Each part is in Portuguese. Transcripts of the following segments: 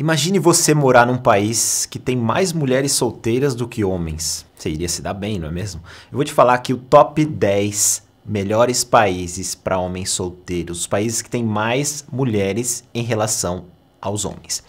Imagine você morar num país que tem mais mulheres solteiras do que homens. Você iria se dar bem, não é mesmo? Eu vou te falar aqui o top 10 melhores países para homens solteiros, os países que têm mais mulheres em relação aos homens.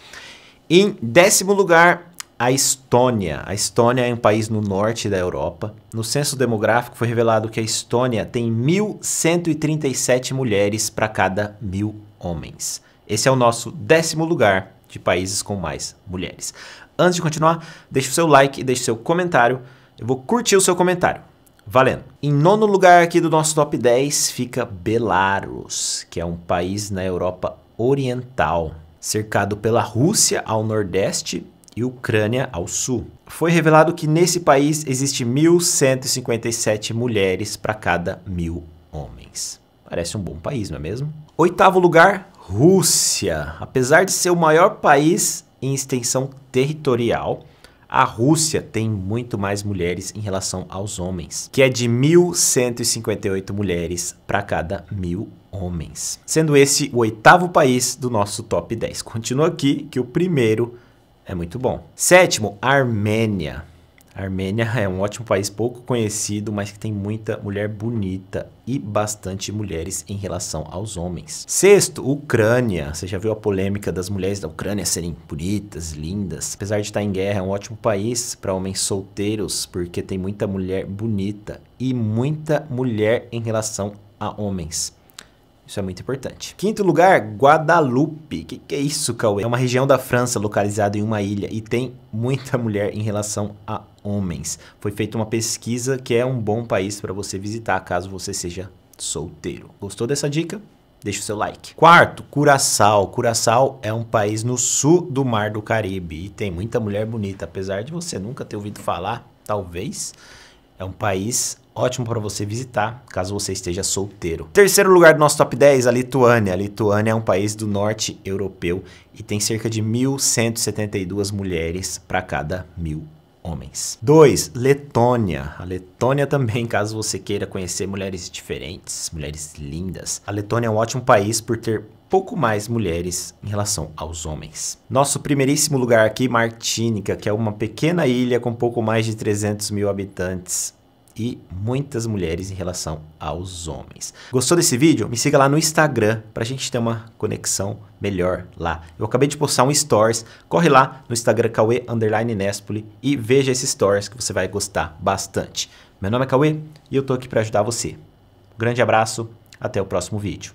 Em décimo lugar, a Estônia. A Estônia é um país no norte da Europa. No censo demográfico foi revelado que a Estônia tem 1.137 mulheres para cada mil homens. Esse é o nosso décimo lugar de países com mais mulheres. Antes de continuar, deixe o seu like e deixe seu comentário. Eu vou curtir o seu comentário. Valendo. Em nono lugar aqui do nosso top 10 fica Belarus, que é um país na Europa Oriental, cercado pela Rússia ao nordeste e Ucrânia ao sul. Foi revelado que nesse país existe 1.157 mulheres para cada mil homens. Parece um bom país, não é mesmo? Oitavo lugar, Rússia. Apesar de ser o maior país em extensão territorial, a Rússia tem muito mais mulheres em relação aos homens, que é de 1.158 mulheres para cada mil homens, sendo esse o oitavo país do nosso top 10. Continua aqui que o primeiro é muito bom. Sétimo, Armênia. A Armênia é um ótimo país pouco conhecido, mas que tem muita mulher bonita e bastante mulheres em relação aos homens. Sexto, Ucrânia. Você já viu a polêmica das mulheres da Ucrânia serem bonitas, lindas. Apesar de estar em guerra, é um ótimo país para homens solteiros, porque tem muita mulher bonita e muita mulher em relação a homens. Isso é muito importante. Quinto lugar, Guadalupe. O que, que é isso, Cauê? É uma região da França localizada em uma ilha e tem muita mulher em relação a homens. Foi feita uma pesquisa que é um bom país para você visitar caso você seja solteiro. Gostou dessa dica? Deixa o seu like. Quarto, Curaçao. Curaçao é um país no sul do Mar do Caribe e tem muita mulher bonita, apesar de você nunca ter ouvido falar, talvez. É um país ótimo para você visitar, caso você esteja solteiro. Terceiro lugar do nosso top 10, a Lituânia. A Lituânia é um país do norte europeu e tem cerca de 1.172 mulheres para cada mil homens. 2. Letônia. A Letônia também, caso você queira conhecer mulheres diferentes, mulheres lindas. A Letônia é um ótimo país por ter pouco mais mulheres em relação aos homens. Nosso primeiríssimo lugar aqui, Martínica, que é uma pequena ilha com pouco mais de 300 mil habitantes e muitas mulheres em relação aos homens. Gostou desse vídeo? Me siga lá no Instagram para a gente ter uma conexão melhor lá. Eu acabei de postar um stories, corre lá no Instagram Cauê Underline Nespoli e veja esse stories que você vai gostar bastante. Meu nome é Cauê e eu estou aqui para ajudar você. Um grande abraço, até o próximo vídeo.